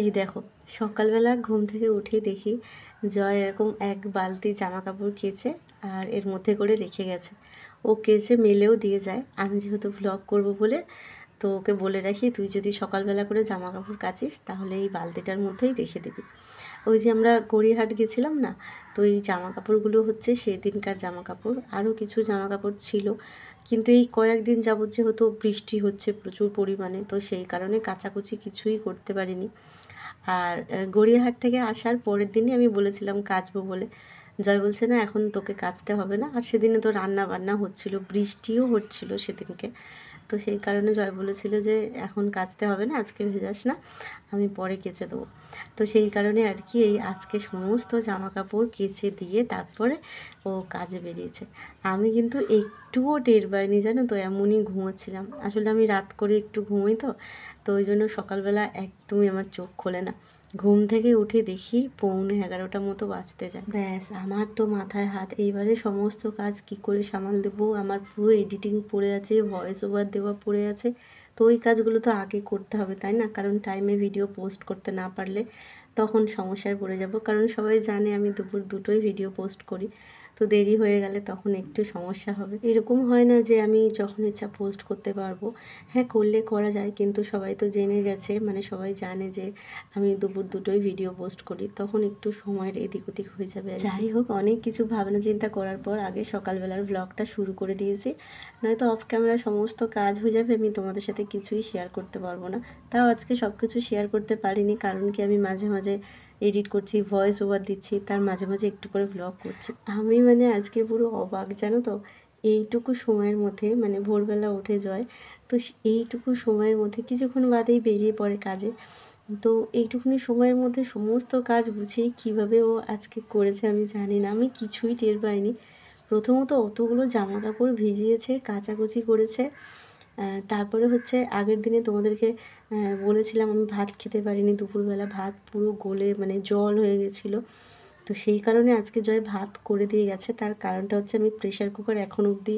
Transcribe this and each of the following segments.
এই দেখো সকালবেলা ঘুম থেকে উঠে দেখি জয় এরকম এক বালতি জামা কাপড় কেচে আর এর মধ্যে করে রেখে গেছে ও কেচে মেলেও দিয়ে যায় আমি যেহেতু ভ্লগ করব বলে তো ওকে বলে রাখি তুই যদি সকালবেলা করে জামা কাপড় কাচিস তাহলে এই বালতিটার মধ্যেই রেখে দিবি ওই যে আমরা গড়িয়াহাট গেছিলাম না তো এই জামা কাপড়গুলো হচ্ছে সেদিনকার জামা কাপড় আরও কিছু জামা কাপড় ছিল কিন্তু এই কয়েকদিন যাবৎ যেহেতু বৃষ্টি হচ্ছে প্রচুর পরিমাণে তো সেই কারণে কাচাকুচি কিছুই করতে পারিনি আর গড়িয়াহাট থেকে আসার পরের দিনই আমি বলেছিলাম কাচবো বলে জয় বলছে না এখন তোকে কাচতে হবে না আর সেদিনে তো রান্না বান্না হচ্ছিল বৃষ্টিও হচ্ছিল সেদিনকে তো সেই কারণে জয় বলেছিল যে এখন কাচতে হবে না আজকে ভেজাস না আমি পরে কেচে দেবো তো সেই কারণে আর কি এই আজকে সমস্ত জামা কাপড় কেচে দিয়ে তারপরে ও কাজে বেরিয়েছে আমি কিন্তু একটুও টের পাইনি জানো তো এমনই ঘুমোচ্ছিলাম আসলে আমি রাত করে একটু ঘুমোই তো তো ওই জন্য সকালবেলা একদমই আমার চোখ খোলে না ঘুম থেকে উঠে দেখি পৌনে এগারোটা মতো বাঁচতে যায় ব্যাস আমার তো মাথায় হাত এইবারে সমস্ত কাজ কি করে সামাল দেবো আমার পুরো এডিটিং পড়ে আছে ভয়েস ওভার দেওয়া পড়ে আছে তো ওই কাজগুলো তো আগে করতে হবে তাই না কারণ টাইমে ভিডিও পোস্ট করতে না পারলে তখন সমস্যায় পড়ে যাব কারণ সবাই জানে আমি দুপুর দুটোই ভিডিও পোস্ট করি তো দেরি হয়ে গেলে তখন একটু সমস্যা হবে এরকম হয় না যে আমি যখন ইচ্ছা পোস্ট করতে পারবো হ্যাঁ করলে করা যায় কিন্তু সবাই তো জেনে গেছে মানে সবাই জানে যে আমি দুপুর দুটোই ভিডিও পোস্ট করি তখন একটু সময়ের এদিক ওদিক হয়ে যাবে যাই হোক অনেক কিছু ভাবনা চিন্তা করার পর আগে সকালবেলার ব্লগটা শুরু করে দিয়েছি নয়তো অফ ক্যামেরা সমস্ত কাজ হয়ে যাবে আমি তোমাদের সাথে কিছুই শেয়ার করতে পারবো না তাও আজকে সব কিছু শেয়ার করতে পারিনি কারণ কি আমি মাঝে মাঝে এডিট করছি ভয়েস ওভার দিচ্ছি তার মাঝে মাঝে একটু করে ব্লগ করছি আমি মানে আজকে পুরো অবাক জানো তো এইটুকু সময়ের মধ্যে মানে ভোরবেলা উঠে যায় তো এইটুকু সময়ের মধ্যে কিছুক্ষণ বাদেই বেরিয়ে পড়ে কাজে তো এইটুকুনি সময়ের মধ্যে সমস্ত কাজ বুঝেই কিভাবে ও আজকে করেছে আমি জানি না আমি কিছুই টের পাইনি প্রথমত অতগুলো জামা কাপড় ভিজিয়েছে কাচাকুচি করেছে তারপরে হচ্ছে আগের দিনে তোমাদেরকে বলেছিলাম আমি ভাত খেতে পারিনি দুপুরবেলা ভাত পুরো গলে মানে জল হয়ে গেছিলো তো সেই কারণে আজকে জয় ভাত করে দিয়ে গেছে তার কারণটা হচ্ছে আমি প্রেশার কুকার এখন অবধি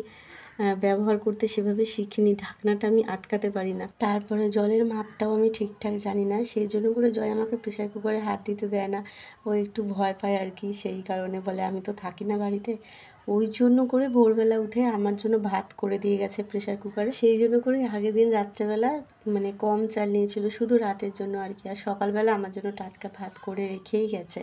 ব্যবহার করতে সেভাবে শিখিনি ঢাকনাটা আমি আটকাতে পারি না তারপরে জলের মাপটাও আমি ঠিকঠাক জানি না সেই জন্য করে জয় আমাকে প্রেশার কুকারে হাত দিতে দেয় না ও একটু ভয় পায় আর কি সেই কারণে বলে আমি তো থাকি না বাড়িতে ওই জন্য করে ভোরবেলা উঠে আমার জন্য ভাত করে দিয়ে গেছে প্রেশার কুকারে সেই জন্য করে আগের দিন রাত্রেবেলা মানে কম চাল নিয়েছিল শুধু রাতের জন্য আর কি আর সকালবেলা আমার জন্য টাটকা ভাত করে রেখেই গেছে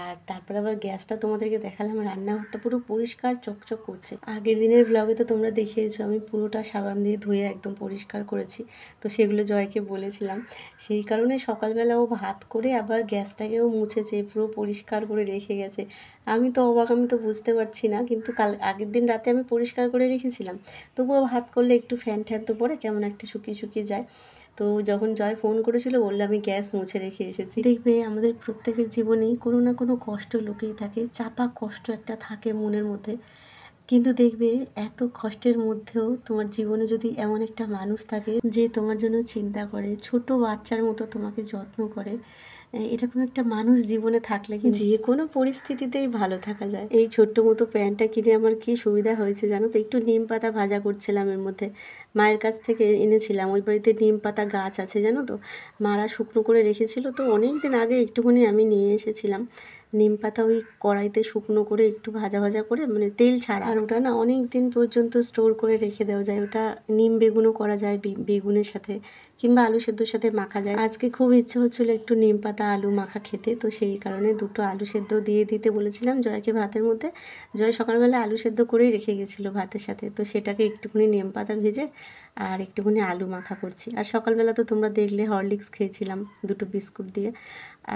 আর তারপরে আবার গ্যাসটা তোমাদেরকে দেখালাম রান্নাঘরটা পুরো পরিষ্কার চকচক করছে আগের দিনের ব্লগে তো তোমরা দেখিয়েছো আমি পুরোটা সাবান দিয়ে ধুয়ে একদম পরিষ্কার করেছি তো সেগুলো জয়কে বলেছিলাম সেই কারণে সকালবেলা ও ভাত করে আবার গ্যাসটাকেও মুছেছে পুরো পরিষ্কার করে রেখে গেছে আমি তো অবাক আমি তো বুঝতে পারছি না কিন্তু কাল আগের দিন রাতে আমি পরিষ্কার করে রেখেছিলাম তবুও ভাত করলে একটু ফ্যান ঠ্যান তো পরে কেমন একটা শুকিয়ে শুকিয়ে যায় তো যখন জয় ফোন করেছিল বললে আমি গ্যাস মুছে রেখে এসেছি দেখবে আমাদের প্রত্যেকের জীবনেই কোনো না কোনো কষ্ট লুকিয়ে থাকে চাপা কষ্ট একটা থাকে মনের মধ্যে কিন্তু দেখবে এত কষ্টের মধ্যেও তোমার জীবনে যদি এমন একটা মানুষ থাকে যে তোমার জন্য চিন্তা করে ছোট বাচ্চার মতো তোমাকে যত্ন করে এরকম একটা মানুষ জীবনে থাকলে কি যে কোনো পরিস্থিতিতেই ভালো থাকা যায় এই ছোট্ট মতো প্যান্টটা কিনে আমার কি সুবিধা হয়েছে জানো তো একটু নিম পাতা ভাজা করছিলাম এর মধ্যে মায়ের কাছ থেকে এনেছিলাম ওই বাড়িতে নিম পাতা গাছ আছে জানো তো মারা শুকনো করে রেখেছিল তো অনেক দিন আগে একটুখানি আমি নিয়ে এসেছিলাম নিম পাতা ওই কড়াইতে শুকনো করে একটু ভাজা ভাজা করে মানে তেল ছাড়া আর ওটা না অনেক দিন পর্যন্ত স্টোর করে রেখে দেওয়া যায় ওটা নিম বেগুনও করা যায় বেগুনের সাথে কিংবা আলু সেদ্ধর সাথে মাখা যায় আজকে খুব ইচ্ছে হচ্ছিল একটু নিম পাতা আলু মাখা খেতে তো সেই কারণে দুটো আলু সেদ্ধ দিয়ে দিতে বলেছিলাম জয়কে ভাতের মধ্যে জয় সকালবেলা আলু সেদ্ধ করেই রেখে গেছিলো ভাতের সাথে তো সেটাকে একটুখানি নিম পাতা ভেজে আর একটুখানি আলু মাখা করছি আর সকালবেলা তো তোমরা দেখলে হরলিক্স খেয়েছিলাম দুটো বিস্কুট দিয়ে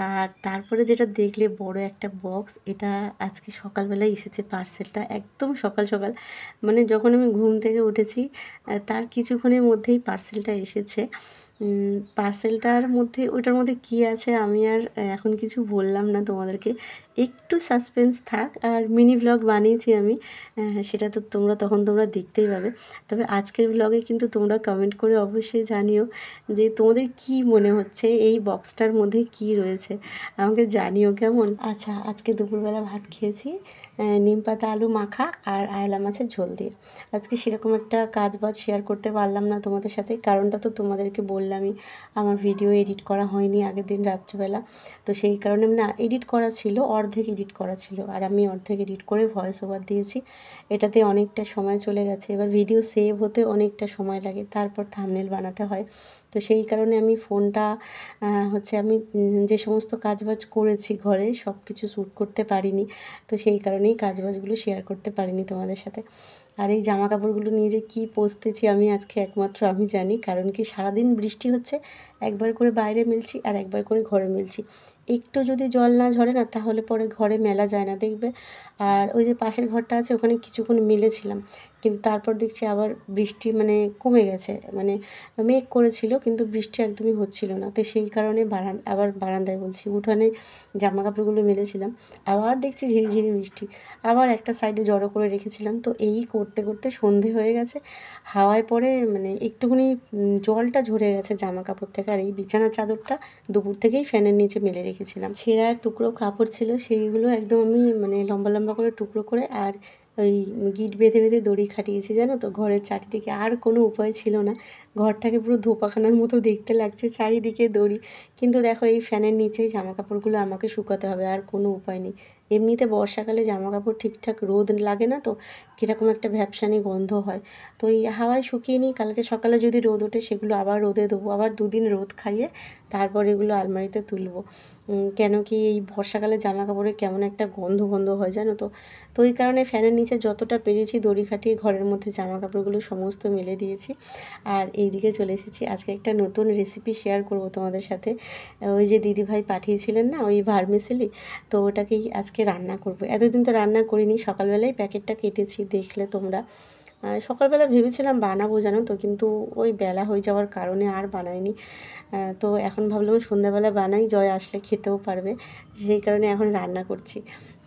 আর তারপরে যেটা দেখলে বড় একটা বক্স এটা আজকে সকালবেলায় এসেছে পার্সেলটা একদম সকাল সকাল মানে যখন আমি ঘুম থেকে উঠেছি তার কিছুক্ষণের মধ্যেই পার্সেলটা এসেছে পার্সেলটার মধ্যে ওটার মধ্যে কি আছে আমি আর এখন কিছু বললাম না তোমাদেরকে একটু সাসপেন্স থাক আর মিনি ব্লগ বানিয়েছি আমি সেটা তো তোমরা তখন তোমরা দেখতেই পাবে তবে আজকের ব্লগে কিন্তু তোমরা কমেন্ট করে অবশ্যই জানিও যে তোমাদের কি মনে হচ্ছে এই বক্সটার মধ্যে কি রয়েছে আমাকে জানিও কেমন আচ্ছা আজকে দুপুরবেলা ভাত খেয়েছি নিম পাতা আলু মাখা আর আয়লা মাছের ঝোল দিয়ে আজকে সেরকম একটা কাজ বাজ শেয়ার করতে পারলাম না তোমাদের সাথে কারণটা তো তোমাদেরকে বললামই আমার ভিডিও এডিট করা হয়নি আগের দিন রাত্রিবেলা তো সেই কারণে না মানে এডিট করা ছিল অর্ধ অর্ধেক এডিট করা ছিল আর আমি অর্ধেক এডিট করে ভয়েস ওভার দিয়েছি এটাতে অনেকটা সময় চলে গেছে এবার ভিডিও সেভ হতে অনেকটা সময় লাগে তারপর থামনেল বানাতে হয় তো সেই কারণে আমি ফোনটা হচ্ছে আমি যে সমস্ত কাজবাজ করেছি ঘরে সব কিছু শ্যুট করতে পারিনি তো সেই কারণেই কাজবাজগুলো শেয়ার করতে পারিনি তোমাদের সাথে আর এই জামা কাপড়গুলো নিয়ে যে কী পচতেছি আমি আজকে একমাত্র আমি জানি কারণ কি সারাদিন বৃষ্টি হচ্ছে একবার করে বাইরে মিলছি আর একবার করে ঘরে মিলছি একটু যদি জল না ঝরে না তাহলে পরে ঘরে মেলা যায় না দেখবে আর ওই যে পাশের ঘরটা আছে ওখানে কিছুক্ষণ মেলেছিলাম কিন্তু তারপর দেখছি আবার বৃষ্টি মানে কমে গেছে মানে মেঘ করেছিল কিন্তু বৃষ্টি একদমই হচ্ছিল না তো সেই কারণে বারান আবার বারান্দায় বলছি উঠানে জামা কাপড়গুলো মেলেছিলাম আবার দেখছি ঝিরিঝিরি বৃষ্টি আবার একটা সাইডে জড়ো করে রেখেছিলাম তো এই করতে করতে সন্ধে হয়ে গেছে হাওয়ায় পরে মানে একটুখানি জলটা ঝরে গেছে জামা কাপড় থেকে আর এই বিছানার চাদরটা দুপুর থেকেই ফ্যানের নিচে মেলে রেখেছিলাম ছেঁড়ার টুকরো কাপড় ছিল সেইগুলো একদম আমি মানে লম্বা লম্বা করে টুকরো করে আর ওই গিট বেঁধে বেঁধে দড়ি খাটিয়েছি জানো তো ঘরের চারিদিকে আর কোনো উপায় ছিল না ঘরটাকে পুরো ধোপাখানার মতো দেখতে লাগছে চারিদিকে দড়ি কিন্তু দেখো এই ফ্যানের নিচেই জামাকাপড়গুলো আমাকে শুকাতে হবে আর কোনো উপায় নেই এমনিতে বর্ষাকালে জামা কাপড় ঠিকঠাক রোদ লাগে না তো কীরকম একটা ভ্যাপসানি গন্ধ হয় তো এই হাওয়ায় শুকিয়ে নিই কালকে সকালে যদি রোদ ওঠে সেগুলো আবার রোদে দেবো আবার দুদিন রোদ খাইয়ে তারপর এগুলো আলমারিতে তুলবো কেন কি এই বর্ষাকালে জামা কাপড়ে কেমন একটা গন্ধ গন্ধ হয় জানো তো তো ওই কারণে ফ্যানের নিচে যতটা পেরেছি দড়ি খাটিয়ে ঘরের মধ্যে জামা কাপড়গুলো সমস্ত মেলে দিয়েছি আর এইদিকে চলে এসেছি আজকে একটা নতুন রেসিপি শেয়ার করব তোমাদের সাথে ওই যে দিদিভাই পাঠিয়েছিলেন না ওই ভার্মিসিলি তো ওটাকেই আজকে রান্না করব এতদিন তো রান্না করিনি সকালবেলায় প্যাকেটটা কেটেছি দেখলে তোমরা সকালবেলা ভেবেছিলাম বানাবো জানো তো কিন্তু ওই বেলা হয়ে যাওয়ার কারণে আর বানাইনি তো এখন ভাবলাম সন্ধ্যাবেলা বানাই জয় আসলে খেতেও পারবে সেই কারণে এখন রান্না করছি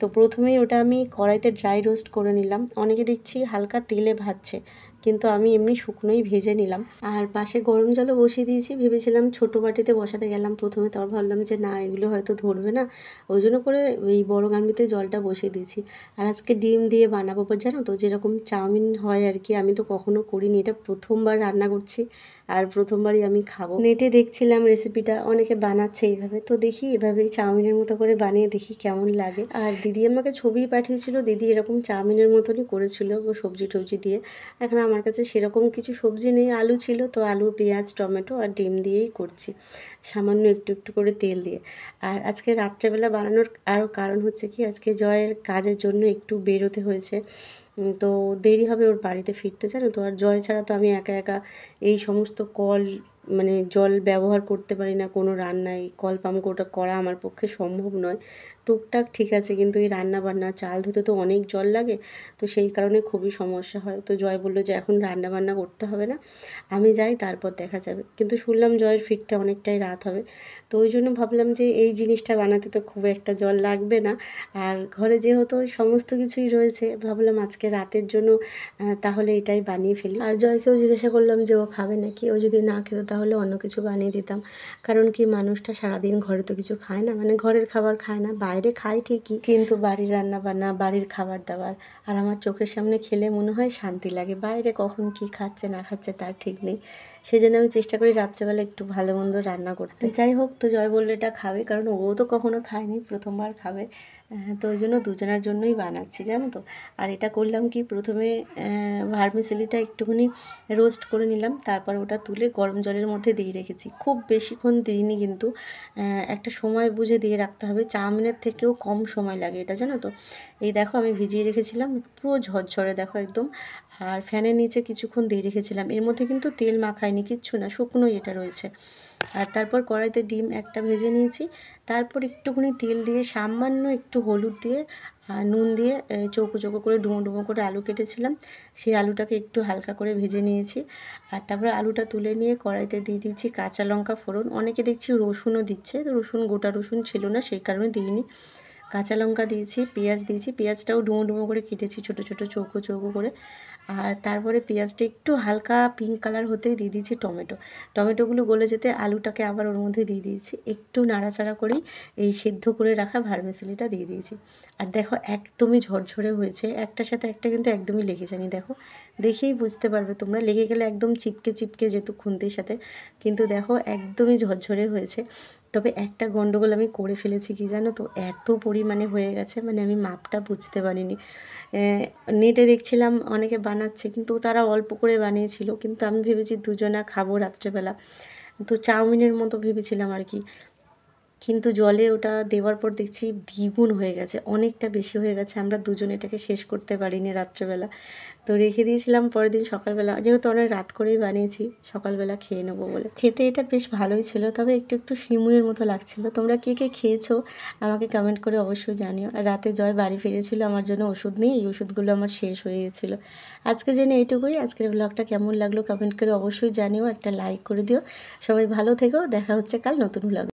তো প্রথমেই ওটা আমি কড়াইতে ড্রাই রোস্ট করে নিলাম অনেকে দেখছি হালকা তেলে ভাজছে কিন্তু আমি এমনি শুকনোই ভেজে নিলাম আর পাশে গরম জলও বসিয়ে দিয়েছি ভেবেছিলাম ছোটো বাটিতে বসাতে গেলাম প্রথমে তারপর ভাবলাম যে না এগুলো হয়তো ধরবে না ওই জন্য করে এই বড় গামলিতে জলটা বসিয়ে দিয়েছি আর আজকে ডিম দিয়ে বানাবো জানো তো যেরকম চাউমিন হয় আর কি আমি তো কখনো করিনি এটা প্রথমবার রান্না করছি আর প্রথমবারই আমি খাবো নেটে দেখছিলাম রেসিপিটা অনেকে বানাচ্ছে এইভাবে তো দেখি এভাবেই চাউমিনের মতো করে বানিয়ে দেখি কেমন লাগে আর দিদি আমাকে ছবি পাঠিয়েছিল দিদি এরকম চাউমিনের মতনই করেছিল সবজি টবজি দিয়ে এখন আমার কাছে সেরকম কিছু সবজি নেই আলু ছিল তো আলু পেঁয়াজ টমেটো আর ডিম দিয়েই করছি সামান্য একটু একটু করে তেল দিয়ে আর আজকে রাত্রেবেলা বানানোর আরও কারণ হচ্ছে কি আজকে জয়ের কাজের জন্য একটু বেরোতে হয়েছে তো দেরি হবে ওর বাড়িতে ফিরতে জানো তো আর জয় ছাড়া তো আমি একা একা এই সমস্ত কল মানে জল ব্যবহার করতে পারি না কোনো রান্নায় কল পাম্প ওটা করা আমার পক্ষে সম্ভব নয় টুকটাক ঠিক আছে কিন্তু এই রান্না বান্না চাল ধুতে তো অনেক জল লাগে তো সেই কারণে খুবই সমস্যা হয় তো জয় বলল যে এখন রান্না বান্না করতে হবে না আমি যাই তারপর দেখা যাবে কিন্তু শুনলাম জয়ের ফিরতে অনেকটাই রাত হবে তো ওই জন্য ভাবলাম যে এই জিনিসটা বানাতে তো খুব একটা জল লাগবে না আর ঘরে যেহেতু সমস্ত কিছুই রয়েছে ভাবলাম আজকে রাতের জন্য তাহলে এটাই বানিয়ে ফেলি আর জয়কেও জিজ্ঞাসা করলাম যে ও খাবে নাকি ও যদি না খেত তাহলে অন্য কিছু বানিয়ে দিতাম কারণ কি মানুষটা সারাদিন ঘরে তো কিছু খায় না মানে ঘরের খাবার খায় না বাইরে খাই ঠিকই কিন্তু বাড়ির রান্না বান্না বাড়ির খাবার দাবার আর আমার চোখের সামনে খেলে মনে হয় শান্তি লাগে বাইরে কখন কি খাচ্ছে না খাচ্ছে তার ঠিক নেই সেই জন্য আমি চেষ্টা করি রাত্রেবেলা একটু ভালো মন্দ রান্না করতে যাই হোক তো জয় বললো এটা খাবে কারণ ও তো কখনো খায়নি প্রথমবার খাবে তো ওই জন্য দুজনের জন্যই বানাচ্ছি জানো তো আর এটা করলাম কি প্রথমে ভার্মিসেলিটা একটুখানি রোস্ট করে নিলাম তারপর ওটা তুলে গরম জলের মধ্যে দিয়ে রেখেছি খুব বেশিক্ষণ দিইনি কিন্তু একটা সময় বুঝে দিয়ে রাখতে হবে চাউমিনের থেকেও কম সময় লাগে এটা জানো তো এই দেখো আমি ভিজিয়ে রেখেছিলাম পুরো ঝরঝরে দেখো একদম আর ফ্যানের নিচে কিছুক্ষণ দিয়ে রেখেছিলাম এর মধ্যে কিন্তু তেল মাখায়নি কিচ্ছু না শুকনোই এটা রয়েছে আর তারপর কড়াইতে ডিম একটা ভেজে নিয়েছি তারপর একটুখানি তেল দিয়ে সামান্য একটু হলুদ দিয়ে আর নুন দিয়ে চৌকো চৌকো করে ডুমো ডুমো করে আলু কেটেছিলাম সেই আলুটাকে একটু হালকা করে ভেজে নিয়েছি আর তারপরে আলুটা তুলে নিয়ে কড়াইতে দিয়ে দিচ্ছি কাঁচা লঙ্কা ফোড়ন অনেকে দেখছি রসুনও দিচ্ছে রসুন গোটা রসুন ছিল না সেই কারণে দিইনি কাঁচা লঙ্কা দিয়েছি পেঁয়াজ দিয়েছি পেঁয়াজটাও ডুমো ডুমো করে কেটেছি ছোট ছোটো চৌকো চৌকো করে আর তারপরে পেঁয়াজটা একটু হালকা পিঙ্ক কালার হতেই দিয়ে দিয়েছি টমেটো টমেটোগুলো গলে যেতে আলুটাকে আবার ওর মধ্যে দিয়ে দিয়েছি একটু নাড়াচাড়া করেই এই সেদ্ধ করে রাখা ভার্মেসিলিটা দিয়ে দিয়েছি আর দেখো একদমই ঝরঝরে হয়েছে একটার সাথে একটা কিন্তু একদমই লেগে যায়নি দেখো দেখেই বুঝতে পারবে তোমরা লেগে গেলে একদম চিপকে চিপকে যেত খুন্তির সাথে কিন্তু দেখো একদমই ঝরঝরে হয়েছে তবে একটা গণ্ডগোল আমি করে ফেলেছি কি জানো তো এত পরিমাণে হয়ে গেছে মানে আমি মাপটা বুঝতে পারিনি নেটে দেখছিলাম অনেকে বানাচ্ছে কিন্তু তারা অল্প করে বানিয়েছিল কিন্তু আমি ভেবেছি দুজনা খাবো রাত্রেবেলা তো চাউমিনের মতো ভেবেছিলাম আর কি কিন্তু জলে ওটা দেওয়ার পর দেখছি দ্বিগুণ হয়ে গেছে অনেকটা বেশি হয়ে গেছে আমরা দুজন এটাকে শেষ করতে পারিনি রাত্রেবেলা তো রেখে দিয়েছিলাম পরের দিন সকালবেলা যেহেতু অনেক রাত করেই বানিয়েছি সকালবেলা খেয়ে নেবো বলে খেতে এটা বেশ ভালোই ছিল তবে একটু একটু শিমুয়ের মতো লাগছিল তোমরা কে কে খেয়েছো আমাকে কমেন্ট করে অবশ্যই জানিও আর রাতে জয় বাড়ি ফিরেছিল আমার জন্য ওষুধ নিয়ে এই ওষুধগুলো আমার শেষ হয়ে গেছিলো আজকে জেনে এইটুকুই আজকের ব্লগটা কেমন লাগলো কমেন্ট করে অবশ্যই জানিও একটা লাইক করে দিও সবাই ভালো থেকো দেখা হচ্ছে কাল নতুন ব্লগ